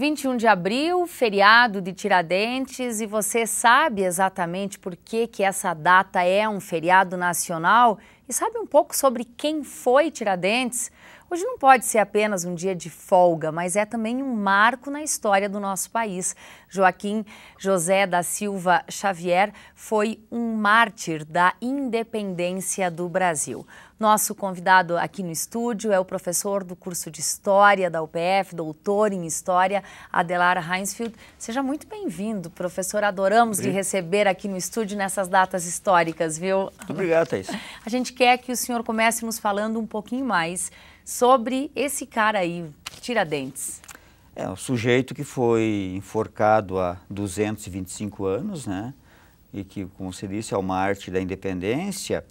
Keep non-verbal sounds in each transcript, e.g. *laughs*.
21 de abril, feriado de Tiradentes, e você sabe exatamente por que, que essa data é um feriado nacional? E sabe um pouco sobre quem foi Tiradentes? Hoje não pode ser apenas um dia de folga, mas é também um marco na história do nosso país. Joaquim José da Silva Xavier foi um mártir da independência do Brasil. Nosso convidado aqui no estúdio é o professor do curso de História da UPF, doutor em História, Adelar Heinzfeld. Seja muito bem-vindo, professor. Adoramos Obrigado. lhe receber aqui no estúdio nessas datas históricas, viu? Obrigado, Thaís. A gente quer que o senhor comece nos falando um pouquinho mais sobre esse cara aí, Tiradentes. É, um sujeito que foi enforcado há 225 anos, né? E que, como você disse, é uma arte da independência.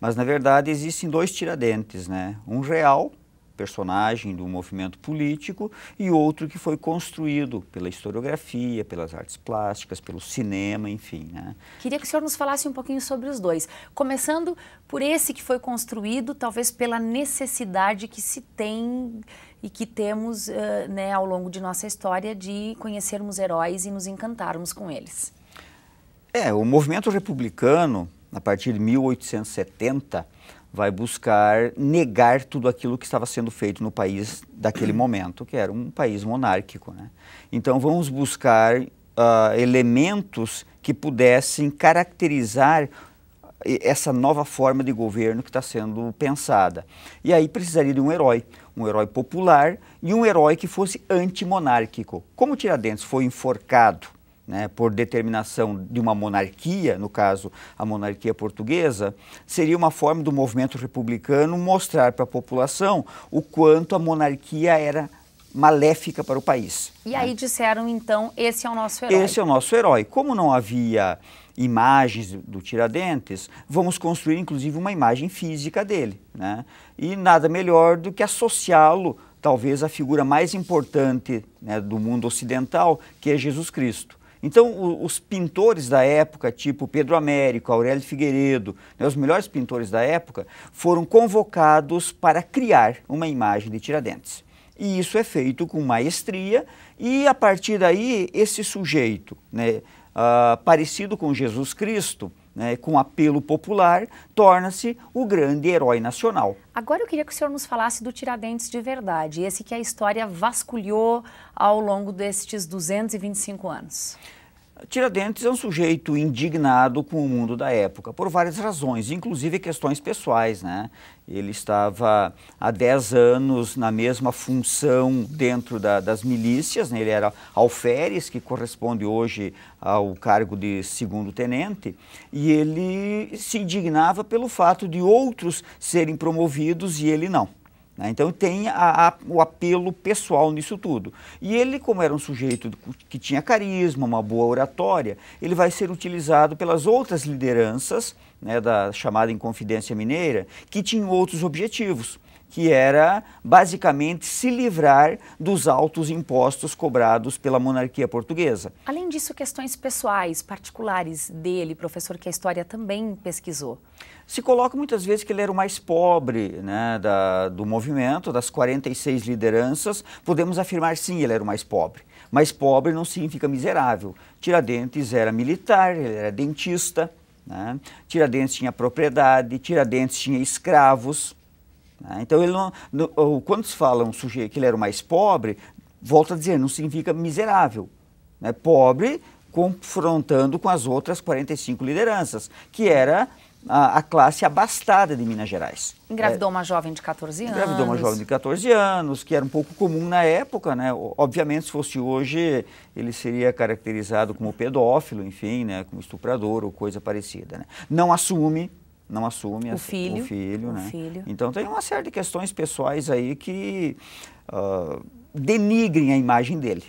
Mas, na verdade, existem dois Tiradentes, né? Um real personagem do movimento político e outro que foi construído pela historiografia, pelas artes plásticas, pelo cinema, enfim. Né? Queria que o senhor nos falasse um pouquinho sobre os dois, começando por esse que foi construído, talvez pela necessidade que se tem e que temos uh, né, ao longo de nossa história de conhecermos heróis e nos encantarmos com eles. É, o movimento republicano, a partir de 1870, vai buscar negar tudo aquilo que estava sendo feito no país daquele *clears throat* momento, que era um país monárquico. Né? Então vamos buscar uh, elementos que pudessem caracterizar eh, essa nova forma de governo que está sendo pensada. E aí precisaria de um herói, um herói popular e um herói que fosse antimonárquico. Como Tiradentes foi enforcado né, por determinação de uma monarquia, no caso a monarquia portuguesa, seria uma forma do movimento republicano mostrar para a população o quanto a monarquia era maléfica para o país. E né? aí disseram então, esse é o nosso herói. Esse é o nosso herói. Como não havia imagens do Tiradentes, vamos construir inclusive uma imagem física dele, né? E nada melhor do que associá-lo talvez à figura mais importante né, do mundo ocidental, que é Jesus Cristo. Então, o, os pintores da época, tipo Pedro Américo, Aurélio Figueiredo, né, os melhores pintores da época, foram convocados para criar uma imagem de Tiradentes. E isso é feito com maestria, e a partir daí, esse sujeito, né, uh, parecido com Jesus Cristo, né, com apelo popular, torna-se o grande herói nacional. Agora eu queria que o senhor nos falasse do Tiradentes de verdade, esse que a história vasculhou ao longo destes 225 anos. Tiradentes é um sujeito indignado com o mundo da época, por várias razões, inclusive questões pessoais. Né? Ele estava há 10 anos na mesma função dentro da, das milícias, né? ele era alferes, que corresponde hoje ao cargo de segundo tenente, e ele se indignava pelo fato de outros serem promovidos e ele não. Né? Então tem a, a, o apelo pessoal nisso tudo. E ele, como era um sujeito que tinha carisma, uma boa oratória, ele vai ser utilizado pelas outras lideranças né, da chamada Inconfidência Mineira, que tinham outros objetivos que era basicamente se livrar dos altos impostos cobrados pela monarquia portuguesa. Além disso, questões pessoais, particulares dele, professor, que a história também pesquisou. Se coloca muitas vezes que ele era o mais pobre né, da, do movimento, das 46 lideranças, podemos afirmar sim, ele era o mais pobre. Mas pobre não significa miserável. Tiradentes era militar, ele era dentista, né? Tiradentes tinha propriedade, Tiradentes tinha escravos. Né? Então, ele não, no, quando se fala um sujeito que ele era o mais pobre, volta a dizer, não significa miserável. Né? Pobre confrontando com as outras 45 lideranças, que era a, a classe abastada de Minas Gerais. Engravidou é, uma jovem de 14 anos. Engravidou uma jovem de 14 anos, que era um pouco comum na época, né? Obviamente, se fosse hoje, ele seria caracterizado como pedófilo, enfim, né? como estuprador ou coisa parecida. Né? Não assume não assume o filho. O filho, o né? filho. Então tem uma série de questões pessoais aí que uh, denigrem a imagem dele.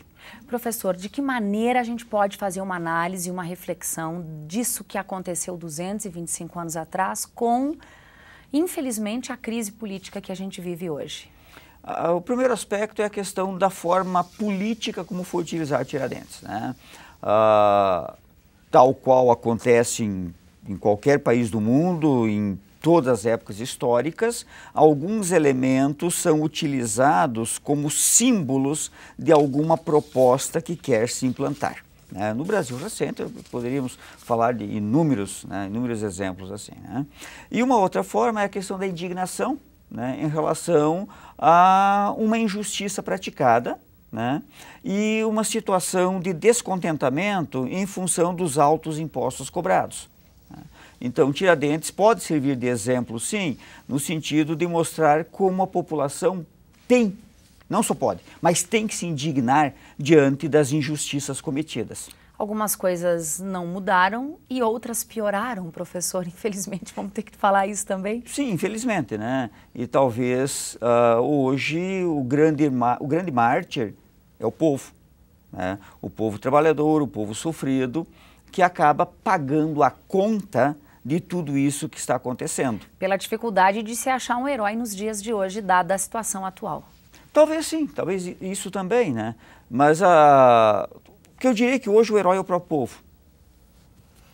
Professor, de que maneira a gente pode fazer uma análise, uma reflexão disso que aconteceu 225 anos atrás com, infelizmente, a crise política que a gente vive hoje? Uh, o primeiro aspecto é a questão da forma política como foi utilizar Tiradentes. Né? Uh, tal qual acontece em em qualquer país do mundo, em todas as épocas históricas, alguns elementos são utilizados como símbolos de alguma proposta que quer se implantar. Né? No Brasil recente, poderíamos falar de inúmeros, né? inúmeros exemplos assim. Né? E uma outra forma é a questão da indignação né, em relação a uma injustiça praticada né? e uma situação de descontentamento em função dos altos impostos cobrados. Então, Tiradentes pode servir de exemplo, sim, no sentido de mostrar como a população tem, não só pode, mas tem que se indignar diante das injustiças cometidas. Algumas coisas não mudaram e outras pioraram, professor. *laughs* Infelizmente, vamos ter que falar isso também? Sim, infelizmente, né? E talvez uh, hoje o grande, o grande mártir é o povo. Né? O povo trabalhador, o povo sofrido, que acaba pagando a conta de tudo isso que está acontecendo. Pela dificuldade de se achar um herói nos dias de hoje, dada a situação atual. Talvez sim, talvez isso também, né? Mas a... Ah, que eu diria é que hoje o herói é o próprio povo.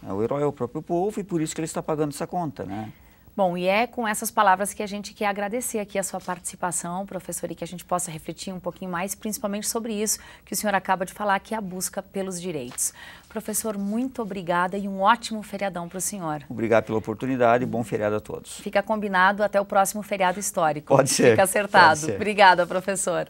É, o herói é o próprio povo e por isso que ele está pagando essa conta, né? Bom, e é com essas palavras que a gente quer agradecer aqui a sua participação, professor, e que a gente possa refletir um pouquinho mais, principalmente sobre isso que o senhor acaba de falar, que é a busca pelos direitos. Professor, muito obrigada e um ótimo feriadão para o senhor. Obrigado pela oportunidade e bom feriado a todos. Fica combinado até o próximo feriado histórico. Pode ser. Fica acertado. Ser. Obrigada, professor.